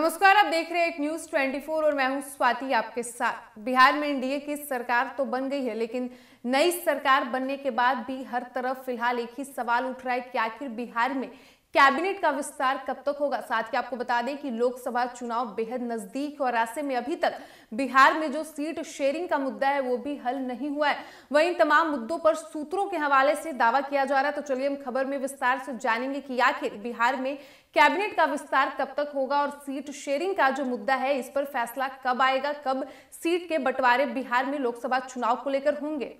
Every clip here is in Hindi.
नमस्कार आप देख रहे हैं एक न्यूज 24 और मैं हूं स्वाति आपके साथ बिहार में एनडीए की सरकार तो बन गई है लेकिन नई सरकार बनने के बाद भी हर तरफ फिलहाल एक ही सवाल उठ रहा है कि आखिर बिहार में कैबिनेट का विस्तार कब तक होगा साथ ही आपको बता दें कि लोकसभा चुनाव बेहद नजदीक और ऐसे में अभी तक बिहार में जो सीट शेयरिंग का मुद्दा है वो भी हल नहीं हुआ है वहीं तमाम मुद्दों पर सूत्रों के हवाले से दावा किया जा रहा है तो चलिए हम खबर में विस्तार से जानेंगे कि आखिर बिहार में कैबिनेट का विस्तार कब तक होगा और सीट शेयरिंग का जो मुद्दा है इस पर फैसला कब आएगा कब सीट के बंटवारे बिहार में लोकसभा चुनाव को लेकर होंगे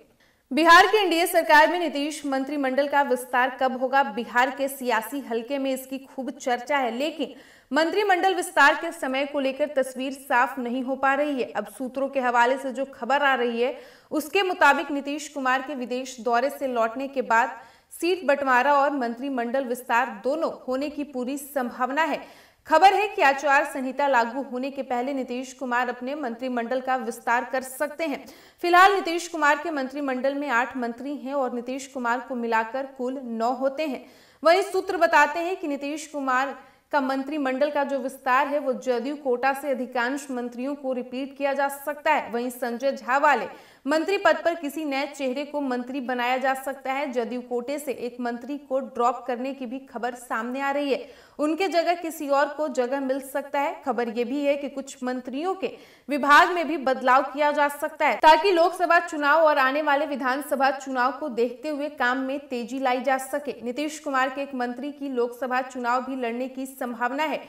बिहार की एनडीए सरकार में नीतीश मंत्रिमंडल का विस्तार कब होगा बिहार के सियासी हलके में इसकी खूब चर्चा है लेकिन मंत्रिमंडल विस्तार के समय को लेकर तस्वीर साफ नहीं हो पा रही है अब सूत्रों के हवाले से जो खबर आ रही है उसके मुताबिक नीतीश कुमार के विदेश दौरे से लौटने के बाद सीट बंटवारा और मंत्रिमंडल विस्तार दोनों होने की पूरी संभावना है खबर है कि आचार संहिता लागू होने के पहले नीतीश कुमार अपने मंत्रिमंडल का विस्तार कर सकते हैं फिलहाल नीतीश कुमार के मंत्रिमंडल में आठ मंत्री हैं और नीतीश कुमार को मिलाकर कुल नौ होते हैं वहीं सूत्र बताते हैं कि नीतीश कुमार का मंत्रिमंडल का जो विस्तार है वो जदयू कोटा से अधिकांश मंत्रियों को रिपीट किया जा सकता है वहीं संजय झा वाले मंत्री पद पर किसी नए चेहरे को मंत्री बनाया जा सकता है जदयू कोटे से एक मंत्री को ड्रॉप करने की भी खबर सामने आ रही है उनके जगह किसी और को जगह मिल सकता है खबर ये भी है कि कुछ मंत्रियों के विभाग में भी बदलाव किया जा सकता है ताकि लोकसभा चुनाव और आने वाले विधानसभा चुनाव को देखते हुए काम में तेजी लाई जा सके नीतीश कुमार के एक मंत्री की लोकसभा चुनाव भी लड़ने की संभावना है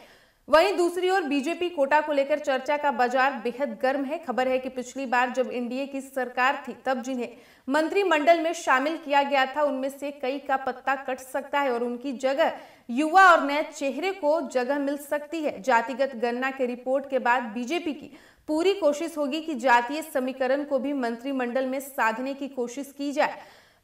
वहीं दूसरी ओर बीजेपी कोटा को लेकर चर्चा का बाजार बेहद गर्म है खबर है कि पिछली बार जब एनडीए की सरकार थी तब जिन्हें मंत्रिमंडल में शामिल किया गया था उनमें से कई का पत्ता कट सकता है और उनकी जगह युवा और नए चेहरे को जगह मिल सकती है जातिगत गणना के रिपोर्ट के बाद बीजेपी की पूरी कोशिश होगी कि जातीय समीकरण को भी मंत्रिमंडल में साधने की कोशिश की जाए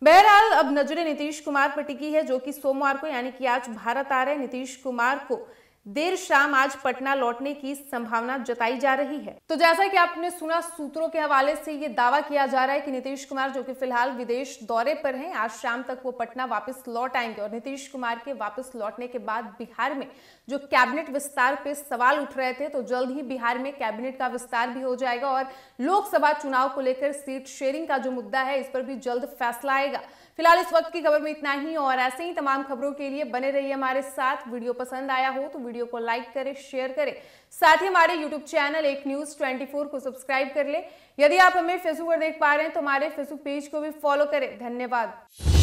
बहरहाल अब नजरें नीतीश कुमार पर टिकी है जो कि सोमवार को यानी कि आज भारत आ रहे नीतीश कुमार को देर शाम आज पटना लौटने की संभावना जताई जा रही है तो जैसा कि आपने सुना सूत्रों के हवाले से ये दावा किया जा रहा है कि नीतीश कुमार जो कि फिलहाल विदेश दौरे पर हैं आज शाम तक वो पटना वापस लौट आएंगे और नीतीश कुमार के वापस लौटने के बाद बिहार में जो कैबिनेट विस्तार पे सवाल उठ रहे थे तो जल्द ही बिहार में कैबिनेट का विस्तार भी हो जाएगा और लोकसभा चुनाव को लेकर सीट शेयरिंग का जो मुद्दा है इस पर भी जल्द फैसला आएगा फिलहाल इस वक्त की खबर में इतना ही और ऐसे ही तमाम खबरों के लिए बने रही हमारे साथ वीडियो पसंद आया हो तो वीडियो को लाइक करें शेयर करें साथ ही हमारे यूट्यूब चैनल एक न्यूज 24 को सब्सक्राइब कर ले यदि आप हमें फेसबुक पर देख पा रहे हैं तो हमारे फेसबुक पेज को भी फॉलो करें धन्यवाद